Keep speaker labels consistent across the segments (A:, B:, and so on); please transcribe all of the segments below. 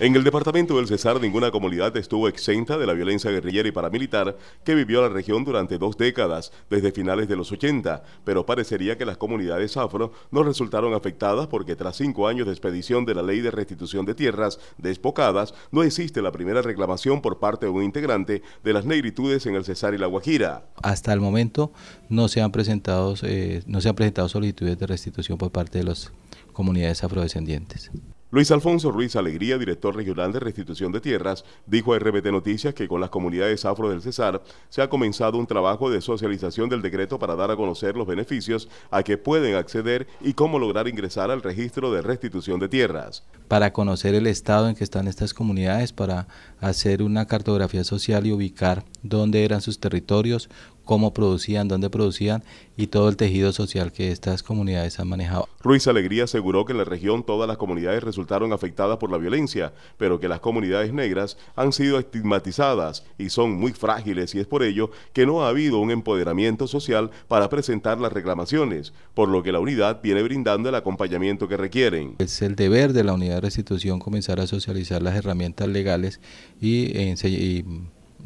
A: En el departamento del Cesar, ninguna comunidad estuvo exenta de la violencia guerrillera y paramilitar que vivió la región durante dos décadas, desde finales de los 80, pero parecería que las comunidades afro no resultaron afectadas porque tras cinco años de expedición de la ley de restitución de tierras despocadas, no existe la primera reclamación por parte de un integrante de las negritudes en el Cesar y la Guajira.
B: Hasta el momento no se han presentado, eh, no se han presentado solicitudes de restitución por parte de las comunidades afrodescendientes.
A: Luis Alfonso Ruiz Alegría, director regional de restitución de tierras, dijo a RBT Noticias que con las comunidades afro del Cesar se ha comenzado un trabajo de socialización del decreto para dar a conocer los beneficios a que pueden acceder y cómo lograr ingresar al registro de restitución de tierras.
B: Para conocer el estado en que están estas comunidades, para hacer una cartografía social y ubicar dónde eran sus territorios, cómo producían, dónde producían y todo el tejido social que estas comunidades han manejado.
A: Ruiz Alegría aseguró que en la región todas las comunidades resultaron afectadas por la violencia, pero que las comunidades negras han sido estigmatizadas y son muy frágiles y es por ello que no ha habido un empoderamiento social para presentar las reclamaciones, por lo que la unidad viene brindando el acompañamiento que requieren.
B: Es el deber de la unidad de restitución comenzar a socializar las herramientas legales y, y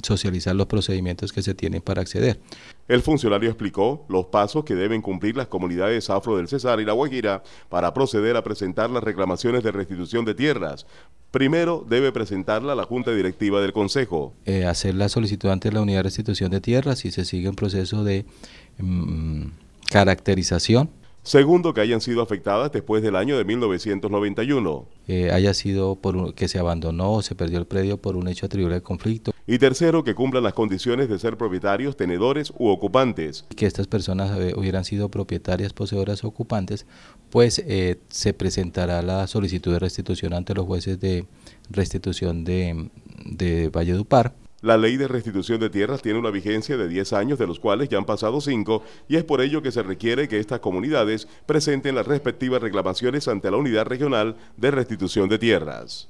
B: socializar los procedimientos que se tienen para acceder.
A: El funcionario explicó los pasos que deben cumplir las comunidades afro del Cesar y La Guajira para proceder a presentar las reclamaciones de restitución de tierras. Primero debe presentarla a la Junta Directiva del Consejo.
B: Eh, hacer la solicitud ante la Unidad de Restitución de Tierras si se sigue un proceso de mm, caracterización.
A: Segundo, que hayan sido afectadas después del año de 1991.
B: Eh, haya sido por que se abandonó o se perdió el predio por un hecho atribuible de conflicto.
A: Y tercero, que cumplan las condiciones de ser propietarios, tenedores u ocupantes.
B: Que estas personas eh, hubieran sido propietarias, poseedoras o ocupantes, pues eh, se presentará la solicitud de restitución ante los jueces de restitución de, de Valledupar.
A: La ley de restitución de tierras tiene una vigencia de 10 años, de los cuales ya han pasado 5, y es por ello que se requiere que estas comunidades presenten las respectivas reclamaciones ante la Unidad Regional de Restitución de Tierras.